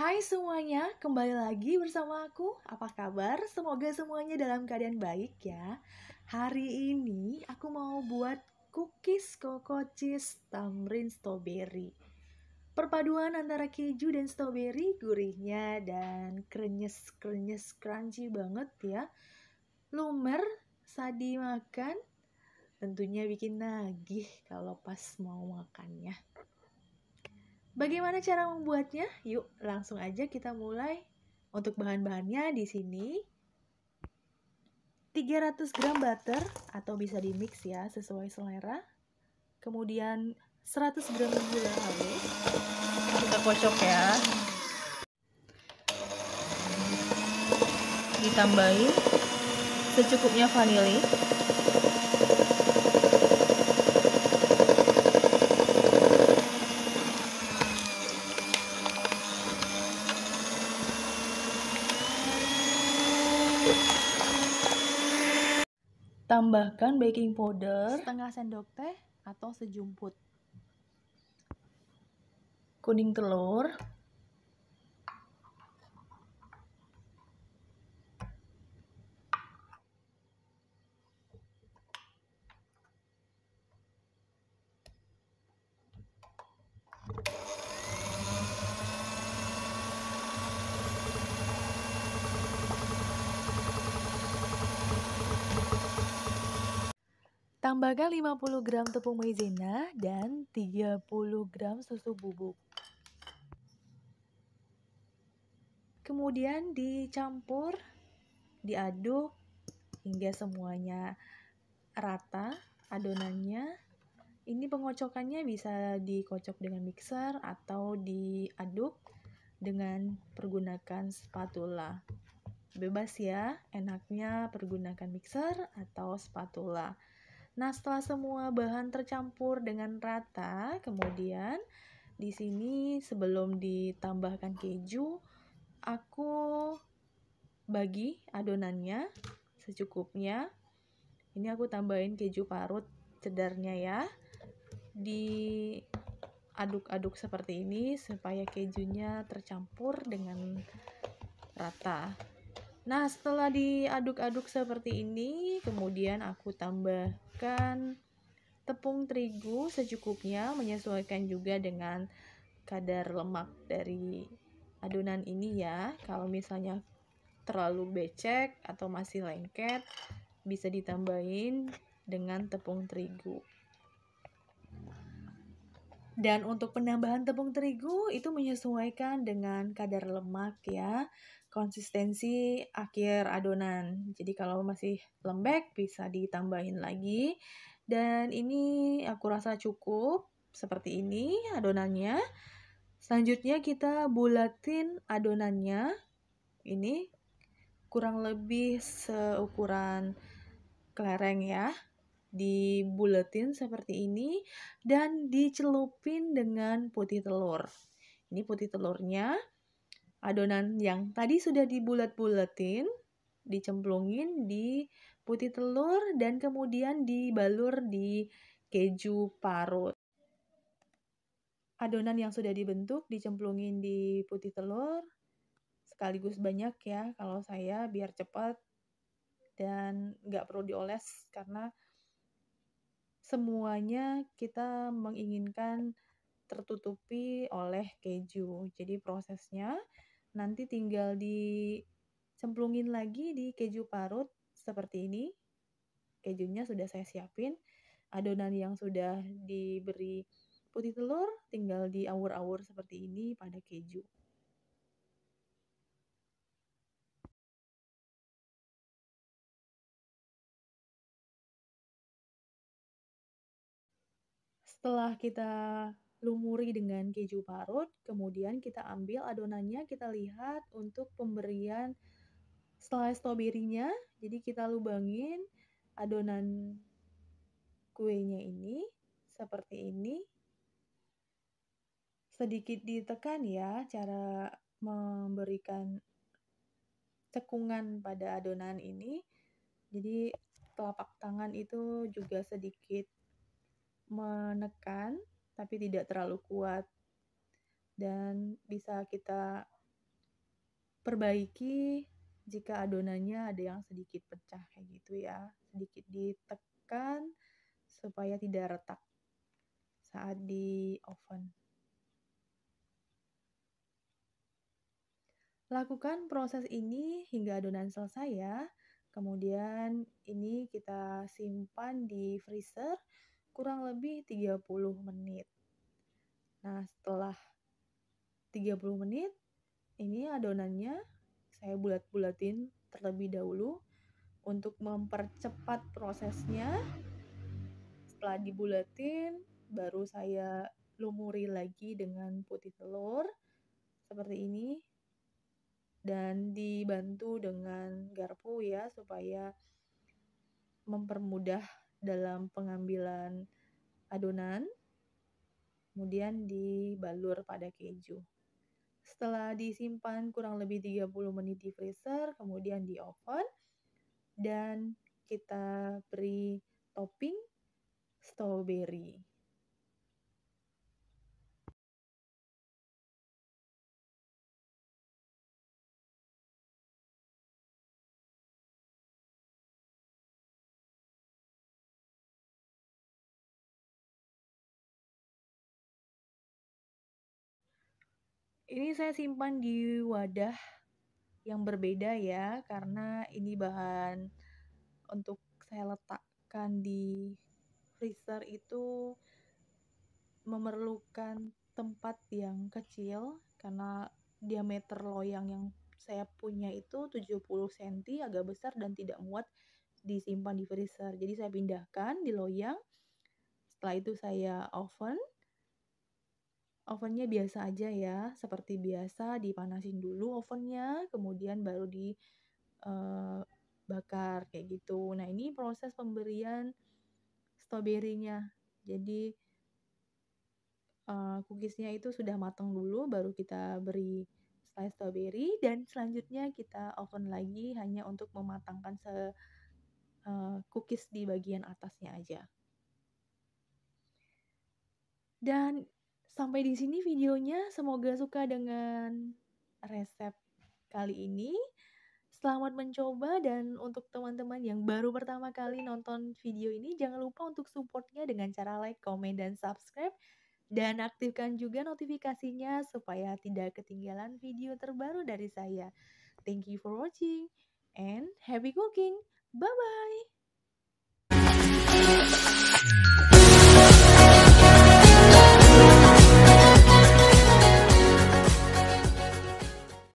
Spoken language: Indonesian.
Hai semuanya, kembali lagi bersama aku. Apa kabar? Semoga semuanya dalam keadaan baik ya. Hari ini aku mau buat cookies coco cheese tamrin strawberry. Perpaduan antara keju dan strawberry gurihnya dan krenyes-krenyes crunchy banget ya. Lumer, sadi makan, tentunya bikin nagih kalau pas mau makannya. Bagaimana cara membuatnya? Yuk, langsung aja kita mulai. Untuk bahan-bahannya di sini 300 gram butter atau bisa di mix ya sesuai selera. Kemudian 100 gram gula halus. Kita kocok ya. Ditambahin secukupnya vanili. Tambahkan baking powder setengah sendok teh atau sejumput. Kuning telur Tambahkan 50 gram tepung maizena dan 30 gram susu bubuk. Kemudian dicampur, diaduk hingga semuanya rata adonannya. Ini pengocokannya bisa dikocok dengan mixer atau diaduk dengan pergunakan spatula. Bebas ya, enaknya pergunakan mixer atau spatula. Nah, setelah semua bahan tercampur dengan rata, kemudian di sini sebelum ditambahkan keju, aku bagi adonannya secukupnya. Ini aku tambahin keju parut cedarnya ya. Di aduk-aduk seperti ini supaya kejunya tercampur dengan rata. Nah, setelah diaduk-aduk seperti ini, kemudian aku tambahkan tepung terigu secukupnya menyesuaikan juga dengan kadar lemak dari adonan ini ya. Kalau misalnya terlalu becek atau masih lengket, bisa ditambahin dengan tepung terigu. Dan untuk penambahan tepung terigu itu menyesuaikan dengan kadar lemak ya, konsistensi akhir adonan. Jadi kalau masih lembek bisa ditambahin lagi. Dan ini aku rasa cukup seperti ini adonannya. Selanjutnya kita bulatin adonannya. Ini kurang lebih seukuran kelereng ya dibuletin seperti ini dan dicelupin dengan putih telur. Ini putih telurnya, adonan yang tadi sudah dibulat-buletin, dicemplungin di putih telur dan kemudian dibalur di keju parut. Adonan yang sudah dibentuk dicemplungin di putih telur sekaligus banyak ya kalau saya biar cepat dan nggak perlu dioles karena semuanya kita menginginkan tertutupi oleh keju. Jadi prosesnya nanti tinggal dicemplungin lagi di keju parut seperti ini. Kejunya sudah saya siapin. Adonan yang sudah diberi putih telur tinggal diawur-awur seperti ini pada keju. Setelah kita lumuri dengan keju parut, kemudian kita ambil adonannya, kita lihat untuk pemberian slice stroberinya. Jadi kita lubangin adonan kuenya ini seperti ini. Sedikit ditekan ya cara memberikan cekungan pada adonan ini. Jadi telapak tangan itu juga sedikit menekan tapi tidak terlalu kuat dan bisa kita perbaiki jika adonannya ada yang sedikit pecah kayak gitu ya sedikit ditekan supaya tidak retak saat di oven Lakukan proses ini hingga adonan selesai ya. Kemudian ini kita simpan di freezer kurang lebih 30 menit. Nah, setelah 30 menit, ini adonannya saya bulat-bulatin terlebih dahulu untuk mempercepat prosesnya. Setelah dibulatin, baru saya lumuri lagi dengan putih telur seperti ini dan dibantu dengan garpu ya supaya mempermudah dalam pengambilan adonan, kemudian dibalur pada keju. Setelah disimpan kurang lebih 30 menit di freezer, kemudian di oven, dan kita beri topping strawberry. Ini saya simpan di wadah yang berbeda ya, karena ini bahan untuk saya letakkan di freezer itu memerlukan tempat yang kecil karena diameter loyang yang saya punya itu 70 cm agak besar dan tidak muat disimpan di freezer. Jadi saya pindahkan di loyang. Setelah itu saya oven Ovennya biasa aja ya, seperti biasa dipanasin dulu ovennya, kemudian baru dibakar eh, kayak gitu. Nah, ini proses pemberian stroberinya. Jadi uh, cookiesnya itu sudah matang dulu baru kita beri slice strawberry dan selanjutnya kita oven lagi hanya untuk mematangkan se eh, cookies di bagian atasnya aja. Dan sampai di sini videonya. Semoga suka dengan resep kali ini. Selamat mencoba dan untuk teman-teman yang baru pertama kali nonton video ini jangan lupa untuk supportnya dengan cara like, komen, dan subscribe dan aktifkan juga notifikasinya supaya tidak ketinggalan video terbaru dari saya. Thank you for watching and happy cooking. Bye bye.